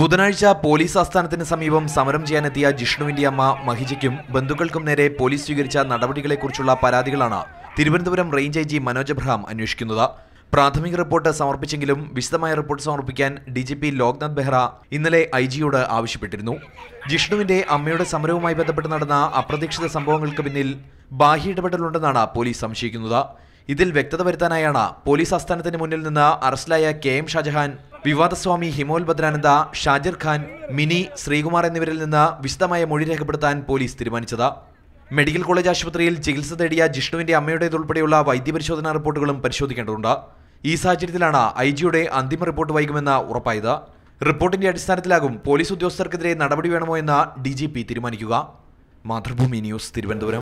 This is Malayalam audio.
ബുധനാഴ്ച പോലീസ് ആസ്ഥാനത്തിന് സമീപം സമരം ചെയ്യാനെത്തിയ ജിഷ്ണുവിന്റെ അമ്മ മഹിജയ്ക്കും ബന്ധുക്കൾക്കും നേരെ പോലീസ് സ്വീകരിച്ച നടപടികളെക്കുറിച്ചുള്ള പരാതികളാണ് Thiruvananthapuram range I G Manoj Abraham അന്വേഷിക്കുന്നത് പ്രാഥമിക റിപ്പോർട്ട് സമർപ്പിച്ചെങ്കിലും വിശദമായ റിപ്പോർട്ട് സമർപ്പിക്കാൻ D G P Loknath Behera ഇന്നലെ ഐ ജിയോട് ആവശ്യപ്പെട്ടിരുന്നു ജിഷ്ണുവിന്റെ അമ്മയുടെ സമരവുമായി ബന്ധപ്പെട്ട് നടന്ന അപ്രതീക്ഷിത സംഭവങ്ങൾക്ക് പിന്നിൽ ബാഹ്യ ഇടപെടലുണ്ടെന്നാണ് പോലീസ് സംശയിക്കുന്നത് ഇതിൽ വ്യക്തത വരുത്താനായാണ് പോലീസ് ആസ്ഥാനത്തിന് മുന്നിൽ നിന്ന് അറസ്റ്റിലായ കെ എം ഷാജഹാൻ വിവാദസ്വാമി ഹിമോൽ ഭദ്രാനന്ദ ഷാജിർ ഖാൻ മിനി ശ്രീകുമാർ എന്നിവരിൽ നിന്ന് വിശദമായ മൊഴി രേഖപ്പെടുത്താൻ പോലീസ് തീരുമാനിച്ചത് മെഡിക്കൽ കോളേജ് ആശുപത്രിയിൽ ചികിത്സ തേടിയ ജിഷ്ണുവിന്റെ അമ്മയുടേതുൾപ്പെടെയുള്ള വൈദ്യപരിശോധനാ റിപ്പോർട്ടുകളും പരിശോധിക്കേണ്ടതുണ്ട് ഈ സാഹചര്യത്തിലാണ് ഐ ജിയുടെ അന്തിമ റിപ്പോർട്ട് വൈകുമെന്ന് ഉറപ്പായത് റിപ്പോർട്ടിന്റെ അടിസ്ഥാനത്തിലാകും പോലീസ് ഉദ്യോഗസ്ഥർക്കെതിരെ നടപടി വേണമോ എന്ന് ഡി തീരുമാനിക്കുക മാതൃഭൂമി ന്യൂസ് തിരുവനന്തപുരം